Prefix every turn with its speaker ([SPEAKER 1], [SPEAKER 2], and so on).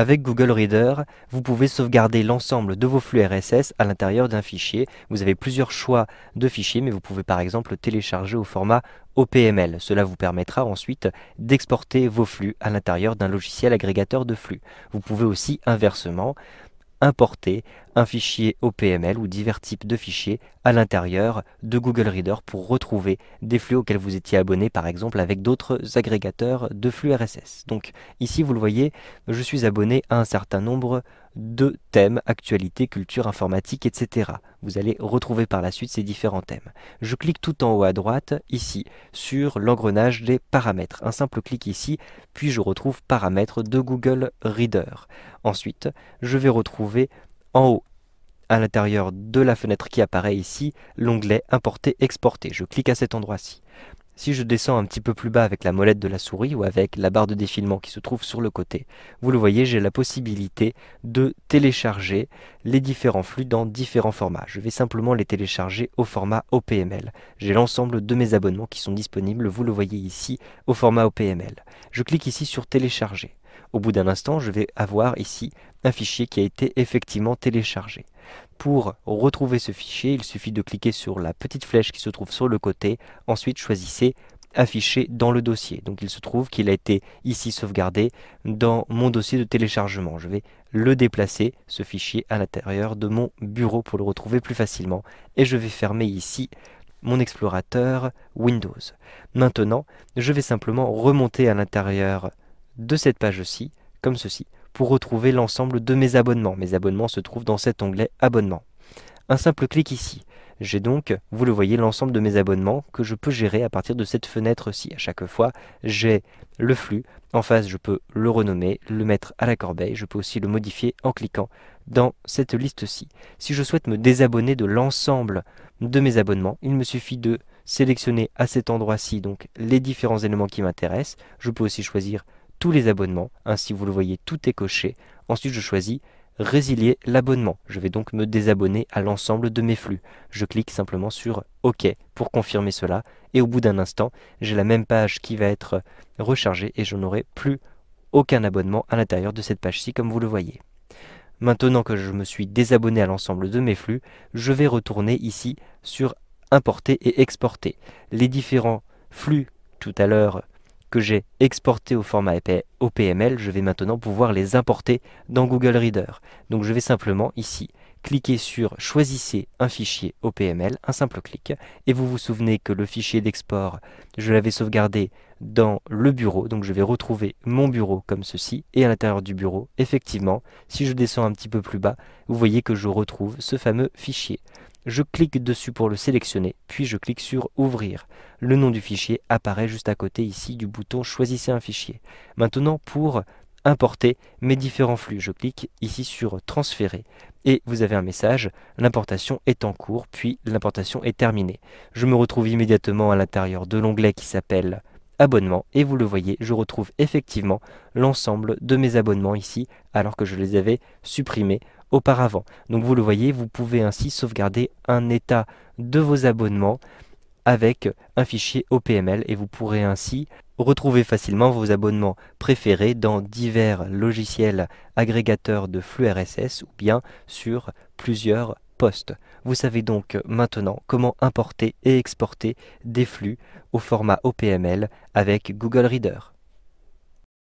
[SPEAKER 1] Avec Google Reader, vous pouvez sauvegarder l'ensemble de vos flux RSS à l'intérieur d'un fichier. Vous avez plusieurs choix de fichiers, mais vous pouvez par exemple télécharger au format OPML. Cela vous permettra ensuite d'exporter vos flux à l'intérieur d'un logiciel agrégateur de flux. Vous pouvez aussi inversement importer un fichier OPML ou divers types de fichiers à l'intérieur de Google Reader pour retrouver des flux auxquels vous étiez abonné par exemple avec d'autres agrégateurs de flux RSS. Donc ici vous le voyez, je suis abonné à un certain nombre de thèmes, actualité, culture, informatique, etc. Vous allez retrouver par la suite ces différents thèmes. Je clique tout en haut à droite, ici, sur l'engrenage des paramètres. Un simple clic ici, puis je retrouve paramètres de Google Reader. Ensuite, je vais retrouver en haut à l'intérieur de la fenêtre qui apparaît ici, l'onglet Importer, Exporter. Je clique à cet endroit-ci. Si je descends un petit peu plus bas avec la molette de la souris ou avec la barre de défilement qui se trouve sur le côté, vous le voyez, j'ai la possibilité de télécharger les différents flux dans différents formats. Je vais simplement les télécharger au format OPML. J'ai l'ensemble de mes abonnements qui sont disponibles, vous le voyez ici, au format OPML. Je clique ici sur télécharger. Au bout d'un instant, je vais avoir ici un fichier qui a été effectivement téléchargé. Pour retrouver ce fichier, il suffit de cliquer sur la petite flèche qui se trouve sur le côté, ensuite choisissez Afficher dans le dossier. Donc il se trouve qu'il a été ici sauvegardé dans mon dossier de téléchargement. Je vais le déplacer, ce fichier, à l'intérieur de mon bureau pour le retrouver plus facilement. Et je vais fermer ici mon explorateur Windows. Maintenant, je vais simplement remonter à l'intérieur de cette page ci comme ceci, pour retrouver l'ensemble de mes abonnements. Mes abonnements se trouvent dans cet onglet Abonnements. Un simple clic ici. J'ai donc, vous le voyez, l'ensemble de mes abonnements que je peux gérer à partir de cette fenêtre-ci. À chaque fois, j'ai le flux. En face, je peux le renommer, le mettre à la corbeille. Je peux aussi le modifier en cliquant dans cette liste-ci. Si je souhaite me désabonner de l'ensemble de mes abonnements, il me suffit de sélectionner à cet endroit-ci donc les différents éléments qui m'intéressent. Je peux aussi choisir tous les abonnements. Ainsi, vous le voyez, tout est coché. Ensuite, je choisis résilier l'abonnement. Je vais donc me désabonner à l'ensemble de mes flux. Je clique simplement sur OK pour confirmer cela et au bout d'un instant, j'ai la même page qui va être rechargée et je n'aurai plus aucun abonnement à l'intérieur de cette page-ci comme vous le voyez. Maintenant que je me suis désabonné à l'ensemble de mes flux, je vais retourner ici sur importer et exporter. Les différents flux tout à l'heure que j'ai exporté au format OPML, je vais maintenant pouvoir les importer dans Google Reader. Donc je vais simplement ici cliquer sur Choisissez un fichier OPML, un simple clic, et vous vous souvenez que le fichier d'export, je l'avais sauvegardé dans le bureau, donc je vais retrouver mon bureau comme ceci, et à l'intérieur du bureau, effectivement, si je descends un petit peu plus bas, vous voyez que je retrouve ce fameux fichier. Je clique dessus pour le sélectionner, puis je clique sur Ouvrir. Le nom du fichier apparaît juste à côté ici du bouton Choisissez un fichier. Maintenant, pour importer mes différents flux, je clique ici sur Transférer et vous avez un message, l'importation est en cours, puis l'importation est terminée. Je me retrouve immédiatement à l'intérieur de l'onglet qui s'appelle Abonnement ». et vous le voyez, je retrouve effectivement l'ensemble de mes abonnements ici alors que je les avais supprimés auparavant. Donc vous le voyez, vous pouvez ainsi sauvegarder un état de vos abonnements avec un fichier OPML et vous pourrez ainsi retrouver facilement vos abonnements préférés dans divers logiciels agrégateurs de flux RSS ou bien sur plusieurs postes. Vous savez donc maintenant comment importer et exporter des flux au format OPML avec Google Reader.